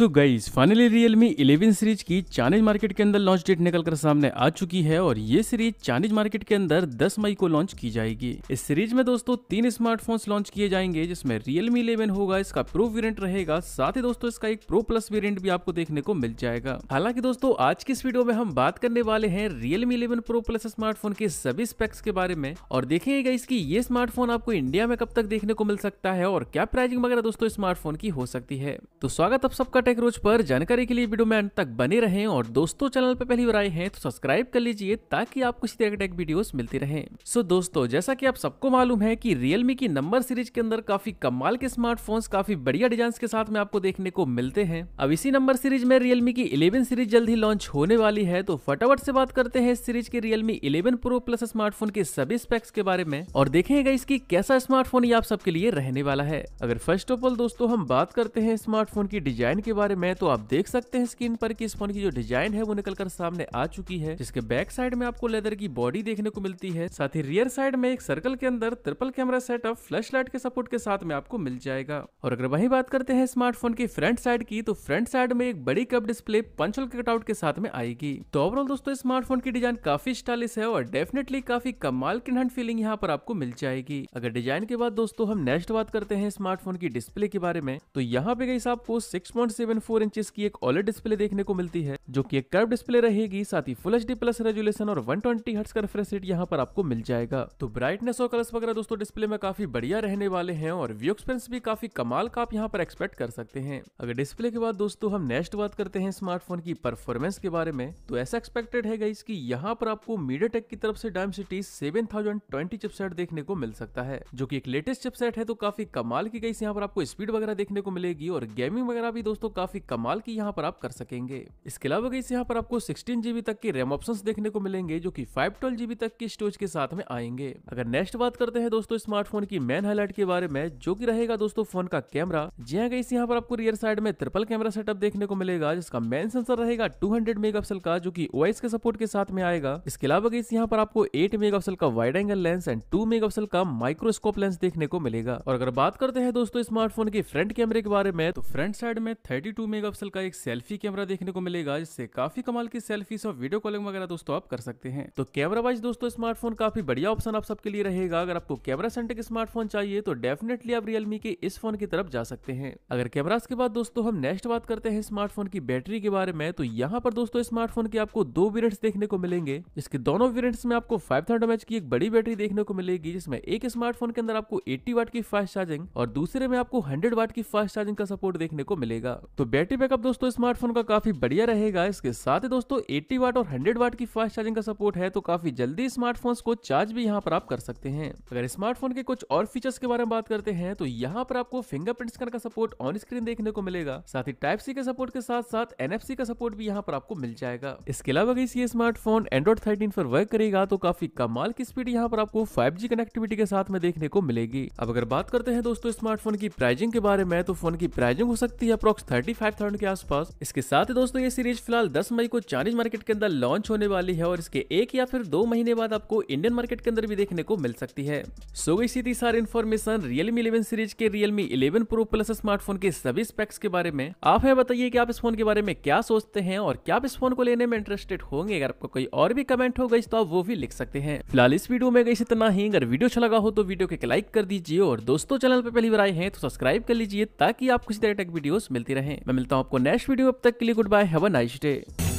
सो guys finally Realme eleven series की Chinese market के अंदर लॉन्च डेट निकलकर सामने आ चुकी है और ये सीरीज चाइनीज मार्केट के अंदर 10 मई को लॉन्च की जाएगी इस सीरीज में दोस्तों तीन स्मार्टफोन्स लॉन्च किए जाएंगे जिसमें रियलमी इलेवन होगा इसका प्रो वेरियंट रहेगा साथ ही दोस्तों इसका एक प्रो प्लस वेरियंट भी आपको देखने को मिल जाएगा हालांकि दोस्तों आज की इस वीडियो में हम बात करने वाले हैं Realme eleven pro plus smartphone के सभी स्पेक्स के बारे में और देखेंगे इसकी ये स्मार्टफोन आपको इंडिया में कब तक देखने को मिल सकता है और क्या प्राइसिंग वगैरह दोस्तों स्मार्टफोन की हो सकती है तो स्वागत आप सबका टेक रोज पर जानकारी के लिए वीडियो में अंत तक बने रहें और दोस्तों चैनल पर पहली बार आए हैं तो सब्सक्राइब कर लीजिए ताकि आपको इसी तरह टेक वीडियोस मिलती रहे सो दोस्तों जैसा की आप सबको मालूम है की रियलमी की नंबर सीरीज के अंदर काफी कमाल के स्मार्टफोन्स काफी बढ़िया डिजाइन के साथ में आपको देखने को मिलते हैं अब इसी नंबर सीरीज में रियलमी की इलेवन सीरीज जल्द ही लॉन्च होने वाली है तो फटाफट से बात करते हैं इस सीरीज के Realme eleven pro plus smartphone के सभी स्पेक्स के बारे में और देखेगा इसकी कैसा स्मार्टफोन ये आप सबके लिए रहने वाला है अगर फर्स्ट ऑफ ऑल दोस्तों हम बात करते हैं स्मार्टफोन की डिजाइन के के बारे में तो आप देख सकते हैं स्क्रीन पर कि इस फोन की जो डिजाइन है वो निकल कर सामने आ चुकी है जिसके बैक साइड में आपको लेदर की बॉडी देखने को मिलती है साथ ही रियर साइड में एक सर्कल के अंदर triple camera setup flash light के सपोर्ट के साथ में आपको मिल जाएगा और अगर वही बात करते हैं स्मार्टफोन की फ्रंट साइड की तो फ्रंट साइड में एक बड़ी कप डिस्प्ले पंचल कटआउट के साथ में आएगी तो ओवरऑल दोस्तों स्मार्टफोन की डिजाइन काफी स्टाइलिश है और डेफिनेटली काफी कमाल की हंड फीलिंग यहाँ पर आपको मिल जाएगी अगर डिजाइन के बाद दोस्तों हम नेक्स्ट बात करते हैं स्मार्टफोन की डिस्प्ले के बारे में तो यहाँ पे गई आपको सिक्स पॉइंट 4.74 इंचेस की एक ओलेड डिस्प्ले देखने को मिलती है जो कि एक कर्व डिस्प्ले रहेगी साथ ही फुल एच प्लस रेजुलेशन और 120 ट्वेंटी हर्ट्स का रिफ्रेश रेट यहाँ पर आपको मिल जाएगा तो ब्राइटनेस और कलर्स वगैरह दोस्तों डिस्प्ले में काफी बढ़िया रहने वाले हैं और व्यू एक्सपेंस भी काफी कमाल का आप यहाँ पर एक्सपेक्ट कर सकते हैं अगर डिस्प्ले के बाद दोस्तों हम नेक्स्ट बात करते हैं स्मार्टफोन की परफॉर्मेंस के बारे में तो ऐसा एक्सपेक्टेड है गाइस कि यहाँ पर आपको मीडिया की तरफ से डायम सिटी सेवन चिपसेट देखने को मिल सकता है जो की एक लेटेस्ट चिपसेट है तो काफी कमाल की गई यहाँ पर आपको स्पीड वगैरह देखने को मिलेगी और गेमिंग वगैरह भी दोस्तों काफी कमाल की यहाँ पर आप कर सकेंगे इसके अलावा गई यहाँ पर आपको सिक्सटीन जीबी तक के रैम ऑप्शन देखने को मिलेंगे जो की फाइव ट्वेल्व जीबी तक की स्टोरेज के साथ में आएंगे अगर नेक्स्ट बात करते हैं दोस्तों स्मार्टफोन की मेन हाईलाइट के बारे में जो की रहेगा दोस्तों फोन का कैमरा जी हाँ यहाँ पर आपको रियर साइड में ट्रिपल कैमरा सेटअप देखने को मिलेगा जिसका मेन सेंसर रहेगा टू हंड्रेड का जो की ओएस के सपोर्ट के साथ में आएगा इसके अलावा गई यहाँ पर आपको एट मेगा का wide angle lens and two mega का माइक्रोस्कोप लेंस देखने को मिलेगा और अगर बात करते हैं दोस्तों स्मार्टफोन के फ्रंट कैमरे के बारे में तो फ्रंट साइड में थर्ड 32 मेगापिक्सल का एक सेल्फी कैमरा देखने को मिलेगा जिससे काफी कमाल की सेल्फीज और वीडियो कॉलिंग वगैरह दोस्तों आप कर सकते हैं तो कैमरा वाइज दोस्तों स्मार्टफोन काफी बढ़िया ऑप्शन आप सबके लिए रहेगा अगर आपको कैमरा सेंट्रिक स्मार्टफोन चाहिए तो डेफिनेटली आप रियलमी के इस फोन की तरफ जा सकते हैं अगर कैमराज के बाद दोस्तों हम नेक्स्ट बात करते हैं स्मार्टफोन की बैटरी के बारे में तो यहाँ पर दोस्तों स्मार्टफोन के आपको दो वेरियंट देखने को मिलेंगे इसके दोनों वेरियंट्स में आपको फाइव थाउजेंड की एक बड़ी बैटरी देखने को मिलेगी जिसमें एक स्मार्टफोन के अंदर आपको एट्टी वाट की फास्ट चार्जिंग और दूसरे में आपको हंड्रेड वाट की फास्ट चार्जिंग का सपोर्ट देखने को मिलेगा तो बैटरी बैकअप दोस्तों स्मार्टफोन का काफी बढ़िया रहेगा इसके साथ ही दोस्तों एट्टी वाट और हंड्रेड वाट की फास्ट चार्जिंग का सपोर्ट है तो काफी जल्दी स्मार्टफोन को चार्ज भी यहाँ पर आप कर सकते हैं अगर स्मार्टफोन के कुछ और फीचर्स के बारे में बात करते हैं तो यहाँ पर आपको फिंगरप्रिंट स्कैनर का सपोर्ट ऑन स्क्रीन देखने को मिलेगा साथ ही टाइप सी के सपोर्ट के साथ साथ एनएफसी का सपोर्ट भी यहाँ पर आपको मिल जाएगा इसके अलावा अगर ये स्मार्टफोन एंड्रॉइड थर्टीन पर वर्क करेगा तो काफी कमाल की स्पीड यहाँ पर आपको फाइव कनेक्टिविटी के साथ में देखने को मिलेगी अब अगर बात करते हैं दोस्तों स्मार्टफोन की प्राइजिंग के बारे में तो फोन की प्राइजिंग हो सकती है अप्रोक्स 35,000 फाइव थाउजेंड के आसपास इसके साथ ही दोस्तों ये सीरीज फिलहाल दस मई को चाइनीज मार्केट के अंदर लॉन्च होने वाली है और इसके एक या फिर दो महीने बाद आपको इंडियन मार्केट के अंदर भी देखने को मिल सकती है सो गई सीधी सारी इन्फॉर्मेशन रियलमी इलेवन सीरीज के Realme eleven pro plus smartphone के सभी स्पेक्स के बारे में आप हमें बताइए की आप इस फोन के बारे में क्या सोचते हैं और क्या आप इस फोन को लेने में इंटरेस्टेड होंगे अगर आपको कोई और भी कमेंट हो गई तो आप वो भी लिख सकते हैं फिलहाल इस वीडियो में गई इतना ही अगर वीडियो अच्छा लगा हो तो वीडियो को लाइक कर दीजिए और दोस्तों चैनल पर पहली बार आए हैं तो सब्सक्राइब कर लीजिए ताकि आपको इसी तरह टेक वीडियोस मिलती रहे हैं मैं मिलता हूँ आपको नेक्स्ट वीडियो अब तक के लिए goodbye have a nice day